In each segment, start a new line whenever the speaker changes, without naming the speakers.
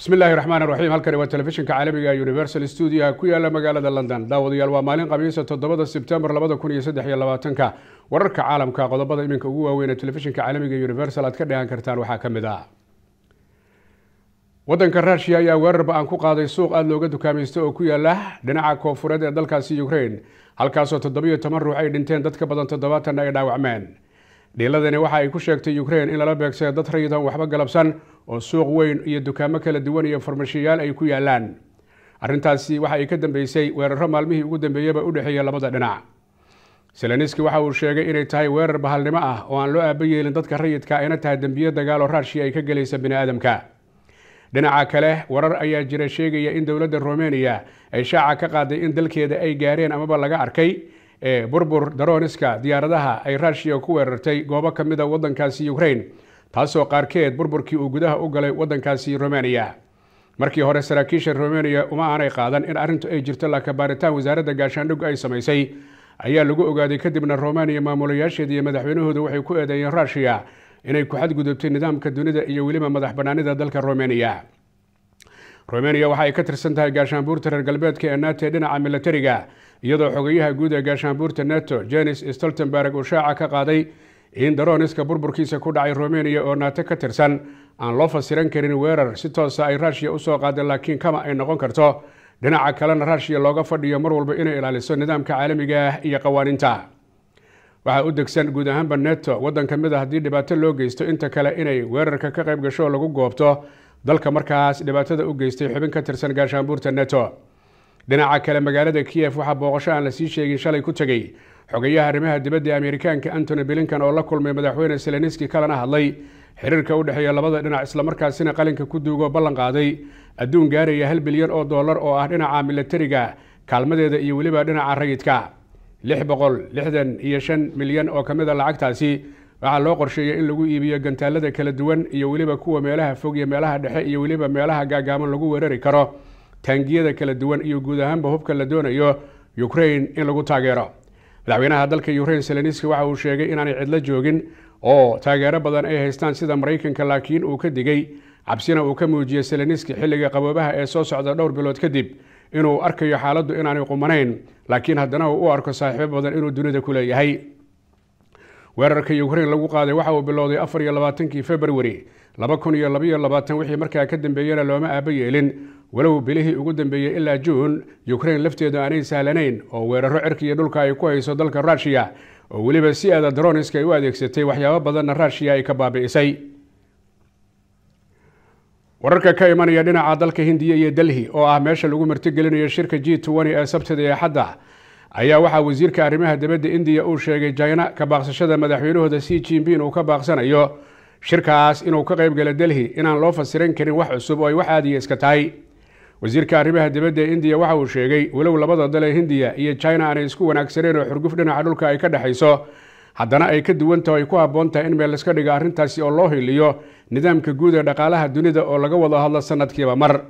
bismi illahi raxmaan raxiim halkani waa telefishinka caalamiga universal stuudiaha ku yaala magaalada london daawadayaal waa maalin khamiisa toddobada sebtembar labada kun iyo saddex iyo labaatanka wararka caalamka qodobada iminka ugu waaweyn ee telefishinka caalamiga universal aad ka dheehan kartaan waxaa ka mid ah wadanka ruushiya ayaa weerar ba-aan ku qaaday suuq aada looga dukaamaysto oo ku yaala dhinaca koonfureed ee dalkaasi ukraine halkaasoo toddobiyo toban ruux ay dhinteen dad ka badan toddobaatan ay dhaawacmeen dhiiladani waxa ay ku sheegtay ukrein in lala beegsay dad rayidan waxba galabsan oo suuq weyn iyo dukaamo kala duwan iyo farmashiyayaal ay ku yaalaan arrintaasi waxa ay ka dambeysay weeraro maalmihii ugu dambeeyaba u dhexeeya labada dhinac selenski waxa uu sheegay inay tahay weerar bahalnimo ah oo aan loo aaba yeelin dadka rayidka ayna tahay dembiyo dagaal oo raashia ay ka gelaysa biniaadamka dhinaca kale warar ayaa jira sheegaya in dowladda romeniya ay shaaca ka qaaday in dalkeeda ay gaareen amaba laga arkay ee burbur daroniska diyaaradaha ay ruushiya ku weerartay goobo ka mida ah waddankaasi ukraine taasoo qaarkeed burburkii uu gudaha u galay waddankaasi romania markii hore saraakiisha romaniya uma aanay qaadan in arrintu ay jirto laakiin baaritaan wasaaradda gaashaandhiggu ay samaysay ayaa lagu ogaaday kadibna romaniya maamulayaasheeda iyo madaxweynahooda waxay ku eedeeyeen ruushiya inay ku xadgudubtay nidaamka dunida iyo weliba madax bannaanida dalka romania romaniya waxa ay ka tirsan tahay gaashaanbuurta reer galbeedka ee nato ee dhinaca milatariga iyadoo xogayaha guud ee gaashaanbuurta nato jenis stoltenberg uu shaaca ka qaaday in darooniska burburkiisa ku dhacay romaniya oo nato ka tirsan aan loo fasiran karin weerar si toosa ah ay ruushiya usoo qaadeen laakiin kama ay noqon karto dhinaca kalena raashiya looga fadhiyo mar walba inay ilaaliso nidaamka caalamiga ah iyo qawaaniinta waxaa u degsan guud ahaanba neto waddan ka mid a ah haddii dhibaato loo geysto inta kale inay weerarka ka qayb gasho lagu goobto dalka markaas dhibaatada u geystay xubin ka tirsan gaashaanbuurta neto dhinaca kale magaalada kiyef waxaa booqasho aan lasii sheegin shalay ku tegey xogayaha arrimaha dibadda ameerikaanka antony bilinkan oo la kulmay madaxweyne seleniski kalena hadlay xiriirka u dhexeeya labada dhinac islamarkaasina qalinka ku duugoo ballan qaaday adduun gaaraya hal bilyan oo dollar oo ah dhinaca milatariga kaalmadeeda iyo weliba dhinaca rayidka lix boqol lixdan iyo shan milyan oo ka mid a ah lacagtaasi waxaa loo qorsheeyay in lagu iibiyo gantaalada kala duwan iyo weliba kuwa meelaha fog iyo meelaha dhexe iyo weliba meelaha gaagaaban lagu weerari karo taangiyada kala duwan iyo guud ahaanba hubka la doonayo ukrain in lagu taageero madaxweynaha dalka ukrain selenski waxa uu sheegay inaanay cidlo joogin oo taageero badan ay haystaan sida maraykanka laakiin uu ka digay cabsina uu ka muujiyey seleniski xilliga qaboobaha ee soo socda dhowr bilood kadib inuu arkayo xaaladdu inaanay qumanayn laakiin haddana uu u arko saaxiibo badan inuu dunida ku leeyahay weerarka ukrein lagu qaaday waxa uu bilowday afar iyo labaatankii februari laba kun iyo labaiyo labaatan wixii markaa ka dambeeyana looma aabo yeelin walow bilihii ugu dambeeyey ilaa juun ukrein lafteedu aanay sahlanayn oo weeraro iyo dhulka ay ku hayso dalka rushiya oo weliba si aada daroniska ay u adeegsatay waxyaabo badanna rushiya ay ka baabi'isay wararka ka imanaya dhinaca dalka hindiya iyo delhi oo ah meesha lagu martigelinayo shirka g tn ee sabtida ee xadda ayaa waxaa wasiirka arrimaha dibadda indiya uu sheegay jayna ka baaqsashada madaxweynahooda si jinpin uu ka baaqsanayo shirkaas inuu ka qaybgala delhi inaan loo fasiran karin wax cusub oo ay wax aadiya iska tahay wasiirka arrimaha dibadda indiya waxa uu sheegay walow labada dal ee hindiya iyo jhina aanay isku wanaagsaneen oo xurguf dhinaca dhulka ay ka dhexayso haddana ay ka duwantaho ay ku habboon tahay in meel iska dhiga arrintaasi oo loo hiliyo nidaamka guud ee dhaqaalaha dunida oo laga wada hadlo sanadkiiba mar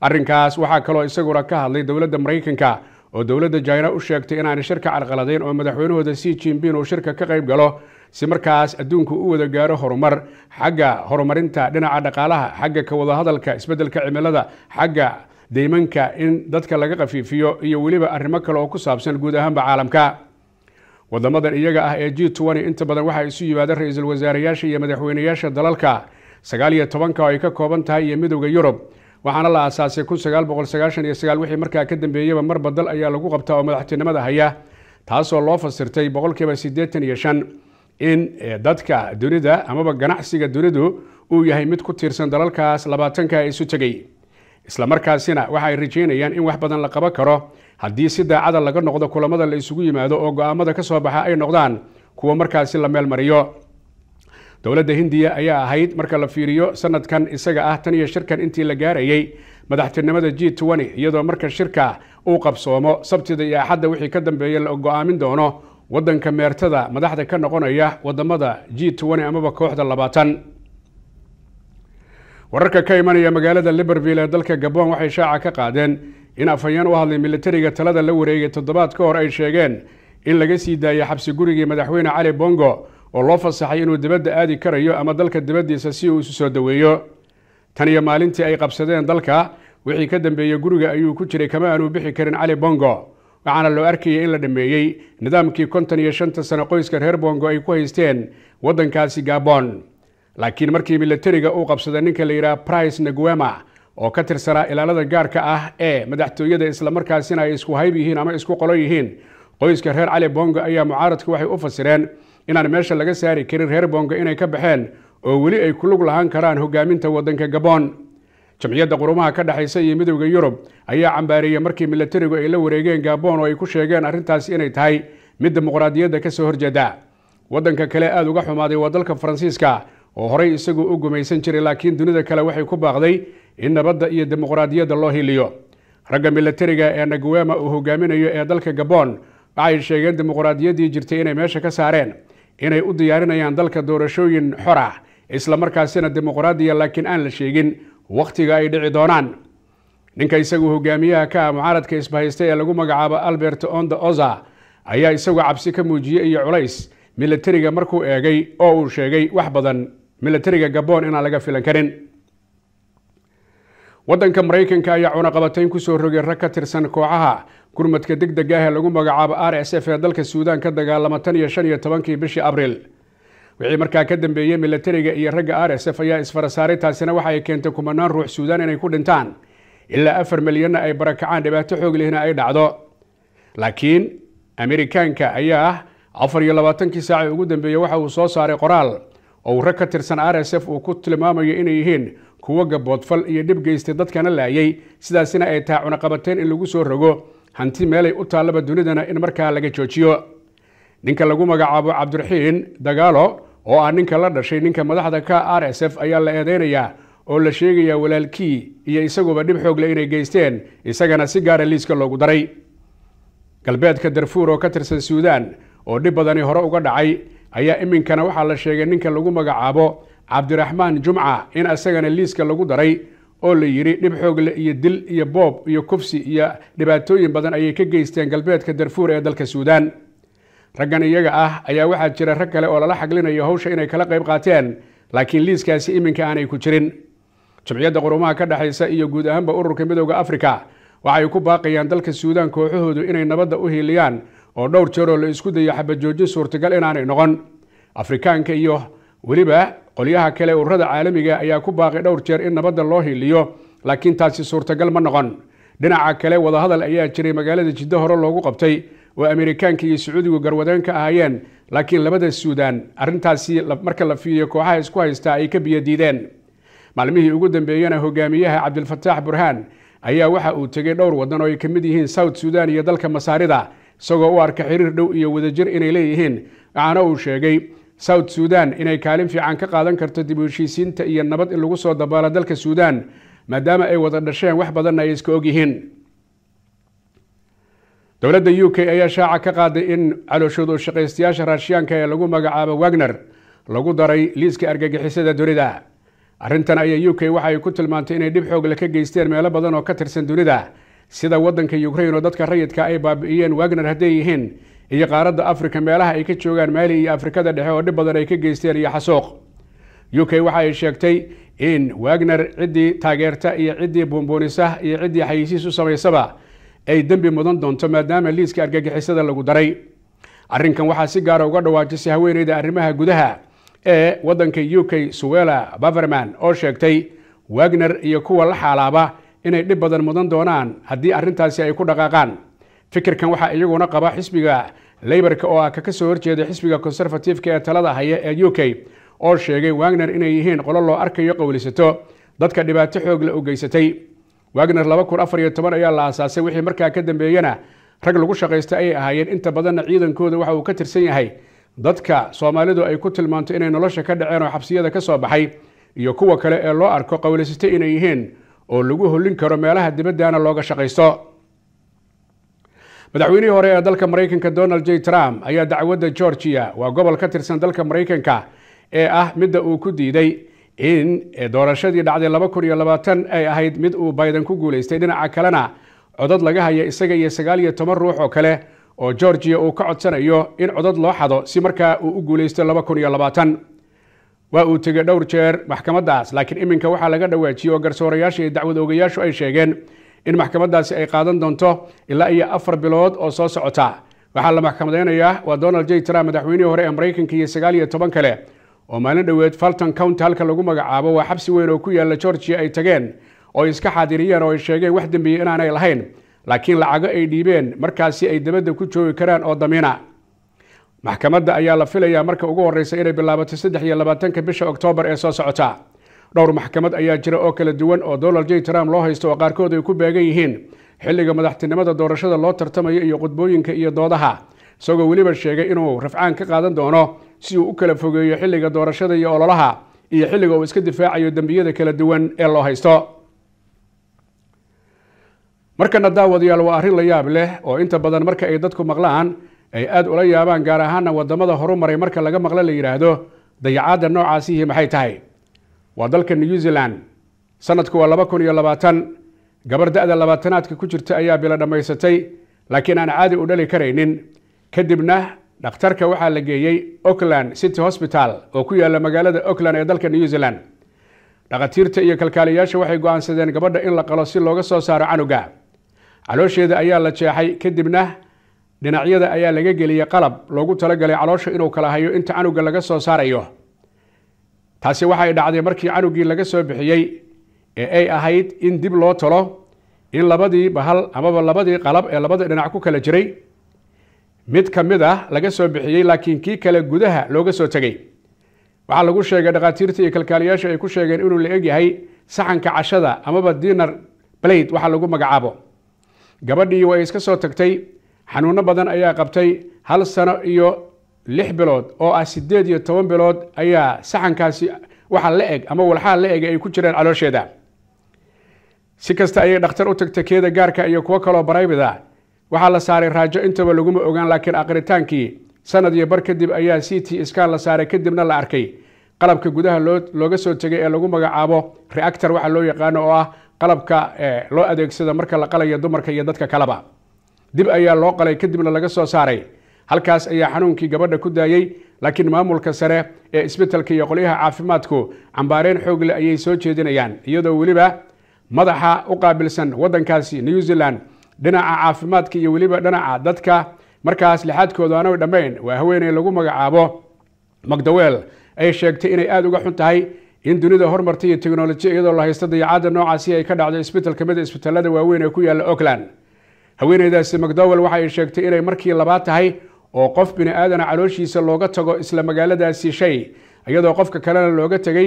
arrinkaas waxaa kaloo isaguna ka hadlay dowladda maraykanka oo dowladda jaira u sheegtay inaanay shirka carqaladeyn oo madaxweynahooda si jinbin uu shirka ka qayb galo si markaas adduunku u wada gaaro horumar xagga horumarinta dhinaca dhaqaalaha xagga ka wadahadalka isbeddelka cimilada xagga deymanka in dadka laga khafiifiyo iyo weliba arrimo kale oo ku saabsan guud ahaanba caalamka waddamadan iyaga ah ee g inta badan waxaa isu yimaada ra-iisul wasaarayaasha iyo madaxweynayaasha dalalka sagaal iyo tobanka oo ay ka kooban tahay iyo midooda yurub waxaana la aasaasay kun sagaal boqol sagaashan iyo sagaal wixii markaa ka dambeeyeyba mar badal ayaa lagu qabtaa oo madaxtinimada haya taasoo loo fasirtay boqolkiiba siddeetan iyo shan in dadka dunida amaba ganacsiga dunidu uu yahay mid ku tiirsan dalalkaas labaatanka isu tegay isla markaasina waxa ay rajaynayaan in wax badan la qaban karo haddii si daacada laga noqdo kulamada la isugu yimaado oo go ka soo baxa ay noqdaan kuwo markaasi la meelmariyo dowladda hindiya ayaa ahayd marka la fiiriyo sanadkan isaga ah tan iyo shirkan intii la gaarayey madaxtinimada g iyadoo marka shirka uu qabsoomo sabtida iyo axadda wixii ka dambeeya la go doono waddanka meertada madaxda ka noqonaya waddamada g amaba kooxda labaatan wararka ka imanaya magaalada liverville ee dalka gabon waxay shaaca ka qaadeen in afhayeen u hadlay militariga talada la wareegay toddobaad ka hor ay sheegeen in laga sii daayay xabsi gurigii madaxweyne cali bongo oo loo fasaxay inuu dibadda aadi karayo ama dalka dibaddiisa si uu isu soo daweeyo tan iyo maalintii ay qabsadeen dalka wixii ka dambeeyey guriga ayuu ku jiray kama aanuu bixi karin cali bongo waxaana loo arkayay in la dhammeeyey nidaamkii kontan iyo shanta sano qoyska reer bongo ay ku haysteen waddankaasi gabon laakiin markii milatariga uu qabsaday ninka la yidhaha brice neguema oo ka tirsanaa ilaalada gaarka ah ee madaxtooyada islamarkaasina ay isku hayb yihiin ama isku qolo yihiin qoyska reer cali bongo ayaa mucaaradku waxay u fasireen inaan meesha laga saari karin reer boonga inay ka baxeen oo weli ay ku lug lahaan karaan hogaaminta waddanka gaboon jamciyadda qurumaha ka dhexaysa iyo midowda yurub ayaa cambaareeyey markii milatarigu ay la wareegeen gaboon oo ay ku sheegeen arrintaasi inay tahay mid dimuqraadiyadda ka soo horjeeda waddanka kale aada uga xumaaday waa dalka faransiiska oo horay isagu u gumaysan jiray laakiin dunida kale waxay ku baaqday in nabadda iyo dimuqraadiyadda loo hiliyo ragga milatariga ee naguwema uu hogaaminayo ee dalka gaboon waxay sheegeen dimuqraadiyaddii jirtay inay meesha ka saareen inay u diyaarinayaan dalka doorashooyin xor ah islamarkaasina dimuqraadiya laakiin aan la sheegin wakhtiga ay dhici doonaan ninka isagu hogaamiyaha ka ah mucaaradka isbahaysta ee lagu magacaabo albert onda oza ayaa isagu cabsi ka muujiyey iyo culays milatariga markuu eegay oo uu sheegay wax badan milatariga gabon inaan laga filan karin waddanka maraykanka ayaa cunaqabatayn kusoo rogay rag ka tirsan kooxaha gurmadka ah ee lagu magacaabo r s f ee dalka suudaan ka dagaalama tan iyo shan iyo tobankii bishii abriil wixii markaa ka dambeeyey milatariga iyo ragga r s f ayaa isfarasaaray taasina waxa ay keentay kumanaan ruux suudaan inay ku dhintaan ilaa afar milyanna ay barakacaan dhibaato xoog lihina ay dhacdo laakiin amerikaanka ayaa ah afar iyo labaatankii saacee ugu dambeeyey waxa uu soo saaray qoraal oo rag ka tirsan r s f uu ku tilmaamayo inay yihiin kuwo gaboodfal iyo dhib geystay dadkana laayay sidaasina ay tahay cunaqabateyn in lagu soo rogo hanti meelay u taallaba dunidana in markaa laga joojiyo ninka lagu magacaabo cabdiraxiin dagaalo oo ah ninka la dhashay ninka madaxda ka r s f ayaa la eedeynayaa oo la sheegayaa walaalkii iyo isaguba dhib xoogle inay geysteen isagana si gaara ah liiska loogu daray galbeedka darfuur oo ka tirsan suudaan oo dhib badani hore uga dhacay ayaa iminkana waxaa la sheegay ninka lagu magacaabo cabdiraxmaan jumca in isagana liiska lagu daray oo la yidhi dhib xoogle iyo dil iyo boob iyo kufsi iyo dhibaatooyin badan ayay ka geysteen galbeedka darfuur ee dalka suudaan raggan iyaga ah ayaa waxaa jira rag kale oo lala xaglinayo hawsha inay kala qayb qaateen laakiin liiskaasi iminka aanay ku jirin jimciyadda qurumaha ka dhexaysa iyo guud ahaanba ururka midooda afrika waxay ku baaqayaan dalka suudaan kooxahoodu inay nabadda u hiiliyaan oo dhowr jeeroo la isku dayo xabajoojin suurtagal inaanay noqon afrikaanka iyo weliba qolyaha kale ururada caalamiga ah ayaa ku baaqay dhowr jeer in nabadda loo hiliyo laakiin taasi suurtagal ma noqon dhinaca kale wadahadal ayaa jiray magaalada jiddo hore loogu qabtay oo amerikaanka iyo sacuudigu garwadeen ka ahaayeen laakiin labada suudaan arrintaasi marka la fiiriyo kooxaha isku haystaa ay ka biyodiideen maalmihii ugu dambeeyena hogaamiyaha cabdilfataax burhaan ayaa waxa uu tegay dhowr wadan oo ay ka mid yihiin south suudan iyo dalka masaarida isagoo u arka xiriir dhow iyo wadajir inay leeyihiin waxaana uu sheegay south suudan inay kaalin fiican ka qaadan karto dib u heshiisiinta iyo nabad in lagu soo dabaalo dalka suudan maadaama ay wada dhasheen wax badanna ay iska og yihiin dowladda u k ayaa shaaca ka qaaday in calooshooda shaqaystayaasha raashiyaanka ee lagu magacaabo wagner lagu daray liiska argagixisada dunida arrintan ayaa u k waxa ay ku tilmaantay inay dhib xoogle ka geysteen meelo badan oo ka tirsan dunida sida waddanka ukrain oo dadka rayidka ay baabi'iyeen wagner hadday yihiin iyo qaaradda afrika meelaha ay ka joogaan maali iyo afrikada dhexe oo dhib badan ay ka geysteen iyo xasooq u k waxa ay sheegtay in wagner ciddii taageerta iyo ciddii buunbuunisa iyo ciddii xayisiis u samaysaba ay dembi mudan doonto maadaama liiska argagixisada lagu daray arrinkan waxaa si gaara ah uga dhawaajisay haweeneyda arrimaha gudaha ee waddanka u k suwela baverman oo sheegtay wagner iyo kuwa la xaalaaba inay dhib badan mudan doonaan haddii arrintaasi ay ku dhaqaaqaan fikirkan waxaa iyaguna qaba xisbiga leybarka oo ah ka kasoo horjeeda xisbiga conservatifeka ee talada haya ee u k oo sheegay wagner inay yihiin qolo loo arkayo qowlisato dadka dhibaato xoog la ogeysatay wagner laba kun afar iyo toban ayaa la aasaasay wixii markaa ka dambeeyana rag lagu shaqaysta ayay ahaayeen inta badanna ciidankooda waxa uu ka tirsan yahay dadka soomaalidu ay ku tilmaanto inay nolosha ka dhaceen oo xabsiyada ka soo baxay iyo kuwa kale ee loo arko qowlisato inay yihiin oo lagu hollin karo meelaha dibaddaana looga shaqaysto madaxweynihii hore ee dalka maraykanka donald j trump ayaa dacwadda georgiya waa gobol ka tirsan dalka maraykanka ee ah midda uu ku diiday in doorashadii dhacday laba kun iyo labaatan ay ahayd mid uu biden ku guulaystay dhinaca kalena codad laga haya isaga iyo sagaal iyo toban ruux oo kale oo georgiya uu ka codsanayo in codad loo xado si markaa uu u guulaysto laba kun iyo labaatan waa uu tegay dhowr jeer maxkamaddaas laakiin iminka waxaa laga dhawaajiyey oo garsoorayaasha iyo dacwad ogayaashu ay sheegeen in maxkamaddaasi ay qaadan doonto ilaa iyo afar bilood oo soo socota waxaa la maxkamadeynayaa waa donald j trump madaxweynihii hore ee maraykanka iyo sagaal iyo toban kale oo maalin dhoweed falton county halka lagu magacaabo waa xabsi weyn oo ku yaalla georgia ay tageen oo iska xaadiriyeen oo ay sheegeen wax dembiye inaanay lahayn laakiin lacago ay dhiibeen markaasi ay dabadda ku joogi karaan oo damiina maxkamadda ayaa la filayaa marka ugu horreysa inay bilaabato saddex iyo labaatanka bisha oktoobar ee soo socota dhowr maxkamad ayaa jira oo kala duwan oo donald j trump loo haysto oo qaarkood ay ku beegan yihiin xilliga madaxtinimada doorashada loo tartamayo iyo qudbooyinka iyo doodaha isagoo weliba sheegay inuu rafcaan ka qaadan doono si uu u kala fogeeyo xilliga doorashada iyo ololaha iyo xilliga uu iska difaacayo dembiyada kala duwan ee loo haysto markana daawadayaal waa arrin la yaab leh oo inta badan marka ay dadku maqlaan ay aad ula yaabaan gaar ahaana wadamada horumaray marka laga maqlo la yidhaahdo dayacaadda noocaasihi maxay tahay waa dalka new zealand sanadku waa laba kun iyo labaatan gabar da-da labaatanaadka ku jirta ayaa bilo dhammaysatay laakiin aan caadi u dhali karaynin kadibna dhakhtarka waxaa la geeyey auckland city hospital oo ku yaalla magaalada auckland ee dalka new zealand dhakatiirta iyo kalkaaliyaasha waxay go'aansadeen gabadha in la qalo si looga soo saaro canuga caloosheeda ayaa la jeexay kadibna dhinacyada ayaa laga geliyey qalab loogu talagalay caloosha inuu kala hayo inta canuga laga soo saarayo taasi waxay dhacday markii canugii laga soo bixiyey ee ay ahayd in dib loo talo in labadii bahal amaba labadii qalab ee labada dhinac ku kala jiray mid ka mid ah laga soo bixiyey laakiin kii kale gudaha looga soo tegey waxaa lagu sheegay dhakhaatiirta iyo kalkaaliyaasha ay ku sheegeen inuu la egyahay saxanka cashada amaba diinar blade waxa lagu magacaabo gabadhii way iska soo tagtay xanuuno badan ayaa qabtay hal sano iyo lix bilood oo ah siddeed iyo toban bilood ayaa saxankaasi waxaa la eg ama walxaa la eg ay ku jireen caloosheeda si kasta ayay dhakhtar u tagtay keeda gaarka iyo kuwo kaloo baraybida waxaa la saaray raajo intaba laguma ogaan laakiin akhritaankii sanad iyo bar kadib ayaa c t iskaan la saaray kadibna la arkay qalabka gudaha looga soo tegay ee lagu magacaabo reactor waxaa loo yaqaano oo ah qalabka eh, loo adeegsado marka la qalayo dumarka iyo dadka kaleba dib ayaa loo qalay kadibna laga soo saaray halkaas ayaa xanuunkii gabadha ku daayey laakiin maamulka sare ee isbitalka iyo qolyaha caafimaadku cambaareen xoogle ayay soo jeedinayaan iyadoo weliba madaxa u qaabilsan waddankaasi new zealand dhinaca caafimaadka iyo weliba dhinaca dadka markaas lixaadkooda aanoy dhammayn waa haweenay lagu magacaabo macdowel ay sheegtay inay aada uga xun tahay in dunida horumarta iyo teknoloji iyadoo la haysta dayacaadda noocaasi ay ka dhacdo isbitaal ka mid a isbitaalada waaweyn ee ku yaalla oakland haweenaydaasi macdowel waxa ay sheegtay inay markii labaad tahay oo qof bini aadana calooshiisa looga tago isla magaaladaasi shay iyadoo qofka kalena looga tegay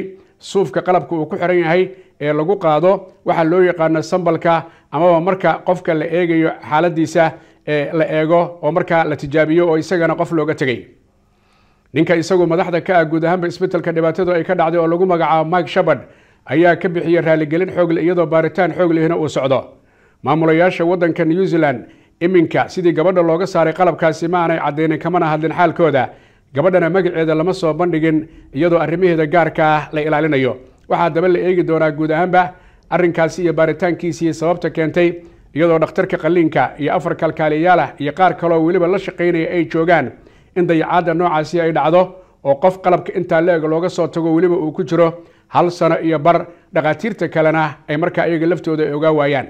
suufka qalabka uu ku xiran yahay ee lagu qaado waxaa loo yaqaano sambalka amaba marka qofka la eegayo xaaladiisa la eego oo markaa la tijaabiyo oo isagana qof looga tegey ninka isagu madaxda ka ah guud ahaanba isbetelka dhibaatadu ay ka dhacday oo lagu magacaabo mike shabard ayaa ka bixiyey raaligelin xoogle iyadoo baaritaan xooglehina uu socdo maamulayaasha waddanka new zealand iminka sidii gabadha looga saaray qalabkaasi ma aanay caddaynin kamana hadlin xaalkooda gabadhana magaceeda lama soo bandhigin iyadoo arrimaheeda gaarka ah la ilaalinayo waxaa daba la eegi doonaa guud ahaanba arrinkaasi iyo baaritaankiisii sababta keentay iyadoo dhakhtarka qaliinka iyo afar kalkaaliyaal ah iyo qaar kaleoo weliba la shaqaynaya ay joogaan in dayacaadda noocaasi ay dhacdo oo qof qalabka intaa la-eg looga soo tago weliba uu ku jiro hal sano iyo bar dhakhaatiirta kalena ay markaa iyaga laftooda ogaa waayaan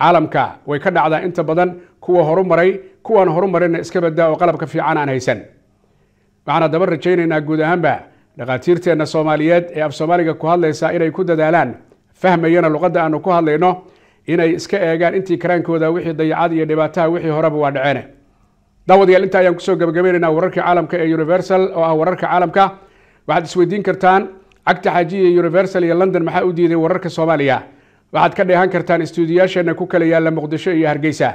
caalamka way ka dhacdaa inta badan kuwa horumaray kuwaan horumarinna iska badaa oo qalabka fiican aan haysan waxaan haddaba rajaynaynaa guud ahaanba dhakhaatiirteenna soomaaliyeed ee af soomaaliga ku hadlaysaa inay ku dadaalaan fahmayana luqadda aanu ku hadlayno inay iska eegaan intii karaankooda wixii dayacad iyo dhibaataha wixii horeba waa dhaceene daawadayaal intaa ayaan kusoo gabagabaynaynaa wararka caalamka ee universal oo ah wararka caalamka waxaad isweydiin kartaan cagta xaajiya universal iyo london maxaa u diiday wararka soomaaliya waxaad ka dheehan kartaan istuudiyaasheenna ku kala yaalla muqdisho iyo hargeysa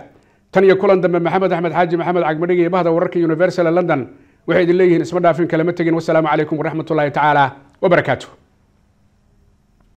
tan iyo kulan dambe maxamed axmed xaaji maxamed cagmadhig iyo bahda wararka universal london waxay idin leeyihiin isma dhaafin kalama tegin wasalaamu calaykum waraxmatullaahi tacaala wabarakaatu